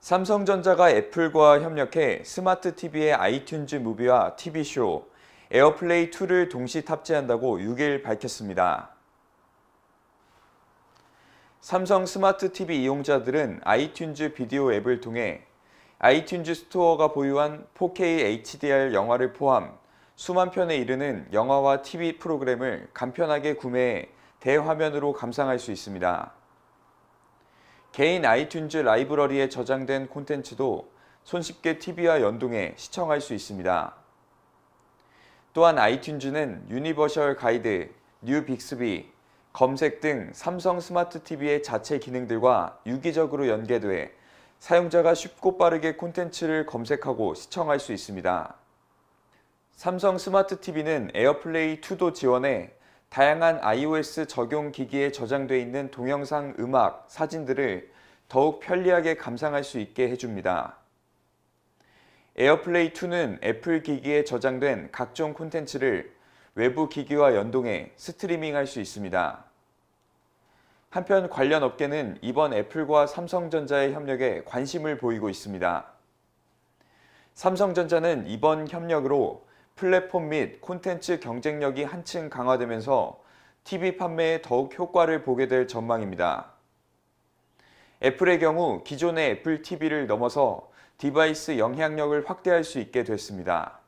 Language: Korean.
삼성전자가 애플과 협력해 스마트 TV의 아이튠즈 무비와 TV쇼, 에어플레이 2를 동시 탑재한다고 6일 밝혔습니다. 삼성 스마트 TV 이용자들은 아이튠즈 비디오 앱을 통해 아이튠즈 스토어가 보유한 4K HDR 영화를 포함 수만 편에 이르는 영화와 TV 프로그램을 간편하게 구매해 대화면으로 감상할 수 있습니다. 개인 아이튠즈 라이브러리에 저장된 콘텐츠도 손쉽게 TV와 연동해 시청할 수 있습니다. 또한 아이튠즈는 유니버셜 가이드, 뉴 빅스비, 검색 등 삼성 스마트 TV의 자체 기능들과 유기적으로 연계돼 사용자가 쉽고 빠르게 콘텐츠를 검색하고 시청할 수 있습니다. 삼성 스마트 TV는 에어플레이 2도 지원해 다양한 iOS 적용 기기에 저장되어 있는 동영상, 음악, 사진들을 더욱 편리하게 감상할 수 있게 해줍니다. 에어플레이 2는 애플 기기에 저장된 각종 콘텐츠를 외부 기기와 연동해 스트리밍할 수 있습니다. 한편 관련 업계는 이번 애플과 삼성전자의 협력에 관심을 보이고 있습니다. 삼성전자는 이번 협력으로 플랫폼 및 콘텐츠 경쟁력이 한층 강화되면서 TV 판매에 더욱 효과를 보게 될 전망입니다. 애플의 경우 기존의 애플 TV를 넘어서 디바이스 영향력을 확대할 수 있게 됐습니다.